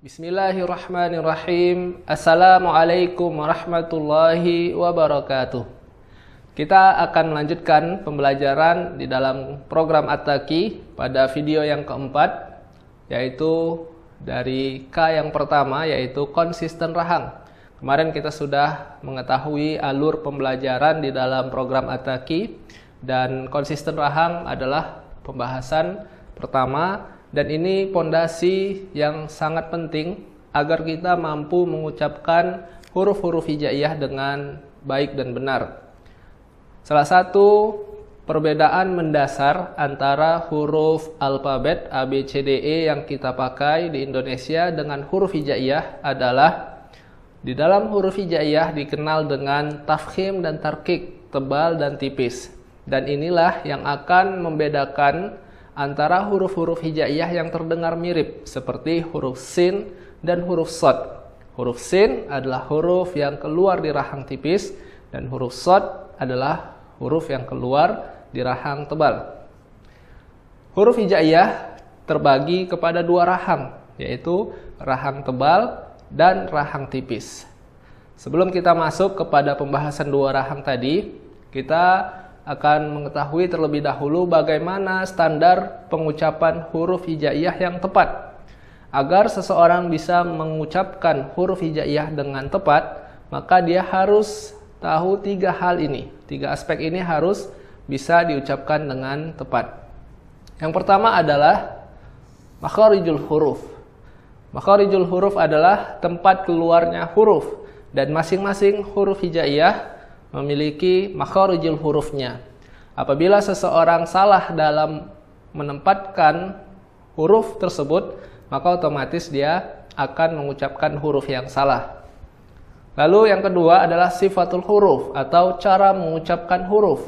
Bismillahirrahmanirrahim. Assalamualaikum warahmatullahi wabarakatuh. Kita akan melanjutkan pembelajaran di dalam program Ataki pada video yang keempat, yaitu dari K yang pertama, yaitu konsisten rahang. Kemarin kita sudah mengetahui alur pembelajaran di dalam program Ataki, dan konsisten rahang adalah pembahasan pertama dan ini pondasi yang sangat penting agar kita mampu mengucapkan huruf-huruf hijaiyah dengan baik dan benar. Salah satu perbedaan mendasar antara huruf alfabet ABCDE yang kita pakai di Indonesia dengan huruf hijaiyah adalah di dalam huruf hijaiyah dikenal dengan tafkhim dan tarkik, tebal dan tipis. Dan inilah yang akan membedakan antara huruf-huruf hijaiyah yang terdengar mirip seperti huruf sin dan huruf sod. Huruf sin adalah huruf yang keluar di rahang tipis dan huruf sod adalah huruf yang keluar di rahang tebal. Huruf hijaiyah terbagi kepada dua rahang, yaitu rahang tebal dan rahang tipis. Sebelum kita masuk kepada pembahasan dua rahang tadi, kita akan mengetahui terlebih dahulu bagaimana standar pengucapan huruf hijaiyah yang tepat. Agar seseorang bisa mengucapkan huruf hijaiyah dengan tepat, maka dia harus tahu tiga hal ini. Tiga aspek ini harus bisa diucapkan dengan tepat. Yang pertama adalah makharijul huruf. Makharijul huruf adalah tempat keluarnya huruf dan masing-masing huruf hijaiyah memiliki makharijul hurufnya. Apabila seseorang salah dalam menempatkan huruf tersebut, maka otomatis dia akan mengucapkan huruf yang salah. Lalu yang kedua adalah sifatul huruf atau cara mengucapkan huruf.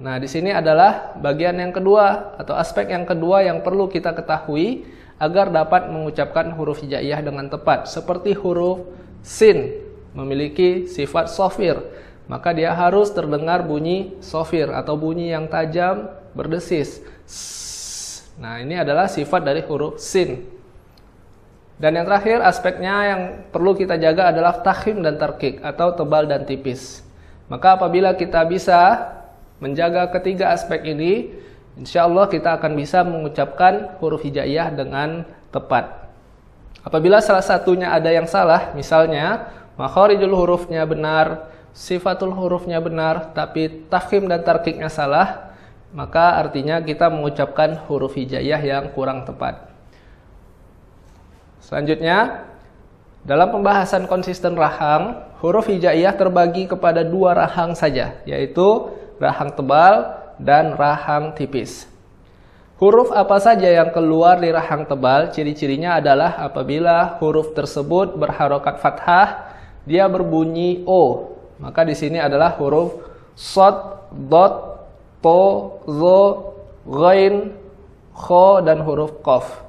Nah, di sini adalah bagian yang kedua atau aspek yang kedua yang perlu kita ketahui agar dapat mengucapkan huruf hijaiyah dengan tepat seperti huruf sin memiliki sifat sofir maka dia harus terdengar bunyi sofir atau bunyi yang tajam berdesis. Nah, ini adalah sifat dari huruf sin. Dan yang terakhir, aspeknya yang perlu kita jaga adalah tahim dan terkik atau tebal dan tipis. Maka apabila kita bisa menjaga ketiga aspek ini, insya Allah kita akan bisa mengucapkan huruf hijaiyah dengan tepat. Apabila salah satunya ada yang salah, misalnya makhorijul hurufnya benar, sifatul hurufnya benar tapi tafhim dan tarkiknya salah, maka artinya kita mengucapkan huruf hijaiyah yang kurang tepat. Selanjutnya, dalam pembahasan konsisten rahang, huruf hijaiyah terbagi kepada dua rahang saja, yaitu rahang tebal dan rahang tipis. Huruf apa saja yang keluar di rahang tebal, ciri-cirinya adalah apabila huruf tersebut berharokat fathah, dia berbunyi O. Maka di sini adalah huruf sod, dot, to zo, ghain, kho, dan huruf kof.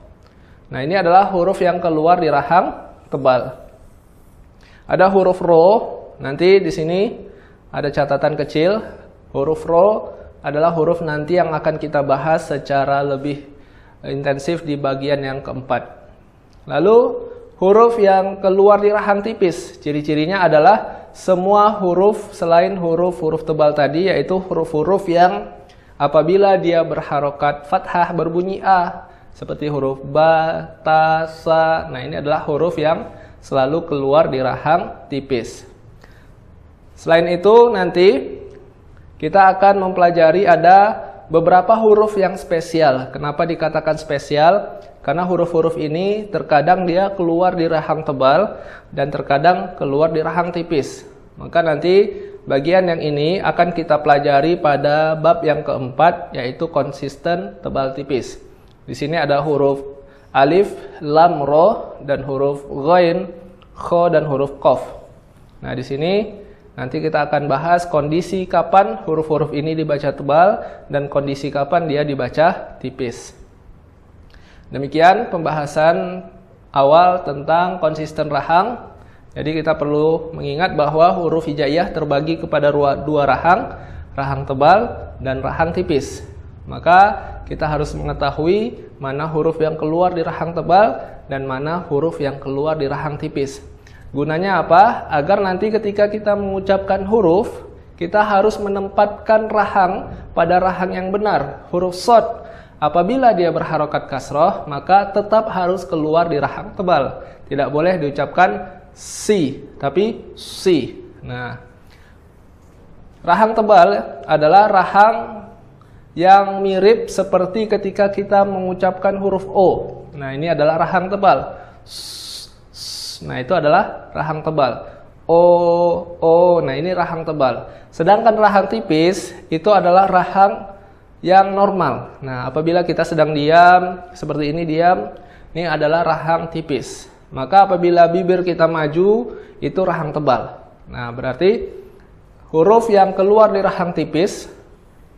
Nah ini adalah huruf yang keluar di rahang tebal. Ada huruf ro, nanti di sini ada catatan kecil. Huruf ro adalah huruf nanti yang akan kita bahas secara lebih intensif di bagian yang keempat. Lalu huruf yang keluar di rahang tipis, ciri-cirinya adalah semua huruf selain huruf-huruf tebal tadi yaitu huruf-huruf yang apabila dia berharokat fathah berbunyi a seperti huruf ba, ta, sa. Nah, ini adalah huruf yang selalu keluar di rahang tipis. Selain itu nanti kita akan mempelajari ada beberapa huruf yang spesial. Kenapa dikatakan spesial? Karena huruf-huruf ini terkadang dia keluar di rahang tebal dan terkadang keluar di rahang tipis. Maka nanti bagian yang ini akan kita pelajari pada bab yang keempat yaitu konsisten tebal tipis. Di sini ada huruf alif, lam, ro dan huruf ghain, kho dan huruf kof. Nah, di sini nanti kita akan bahas kondisi kapan huruf-huruf ini dibaca tebal dan kondisi kapan dia dibaca tipis. Demikian pembahasan awal tentang konsisten rahang jadi kita perlu mengingat bahwa huruf hijaiyah terbagi kepada dua rahang, rahang tebal dan rahang tipis. Maka kita harus mengetahui mana huruf yang keluar di rahang tebal dan mana huruf yang keluar di rahang tipis. Gunanya apa? Agar nanti ketika kita mengucapkan huruf, kita harus menempatkan rahang pada rahang yang benar, huruf sod. Apabila dia berharokat kasroh, maka tetap harus keluar di rahang tebal. Tidak boleh diucapkan C, tapi C. Nah, rahang tebal adalah rahang yang mirip seperti ketika kita mengucapkan huruf O. Nah, ini adalah rahang tebal. nah, itu adalah rahang tebal. O, O. Nah, ini rahang tebal. Sedangkan rahang tipis itu adalah rahang yang normal. Nah, apabila kita sedang diam, seperti ini diam, ini adalah rahang tipis. Maka apabila bibir kita maju, itu rahang tebal. Nah, berarti huruf yang keluar di rahang tipis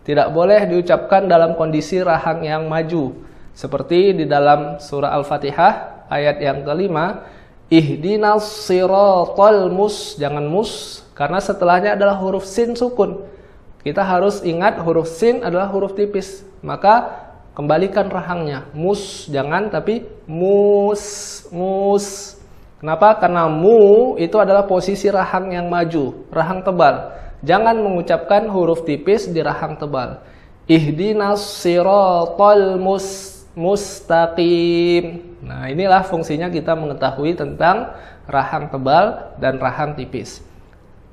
tidak boleh diucapkan dalam kondisi rahang yang maju. Seperti di dalam surah Al-Fatihah ayat yang kelima, ihdinas siratal mus, jangan mus karena setelahnya adalah huruf sin sukun. Kita harus ingat huruf sin adalah huruf tipis. Maka kembalikan rahangnya. Mus jangan tapi mus mus mus. Kenapa? Karena mu itu adalah posisi rahang yang maju, rahang tebal. Jangan mengucapkan huruf tipis di rahang tebal. Ihdinas siratal mus mustaqim. Nah, inilah fungsinya kita mengetahui tentang rahang tebal dan rahang tipis.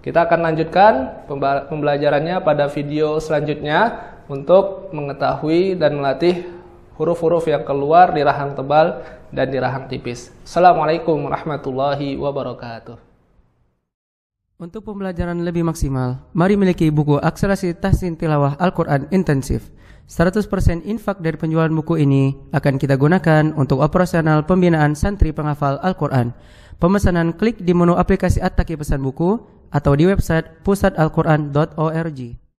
Kita akan lanjutkan pembelajarannya pada video selanjutnya untuk mengetahui dan melatih huruf-huruf yang keluar di rahang tebal dan di rahang tipis. Assalamualaikum warahmatullahi wabarakatuh. Untuk pembelajaran lebih maksimal, mari miliki buku Akselerasi Tahsin Tilawah Al-Quran Intensif. 100% infak dari penjualan buku ini akan kita gunakan untuk operasional pembinaan santri penghafal Al-Quran. Pemesanan klik di menu aplikasi Ataki Pesan Buku atau di website pusatalquran.org.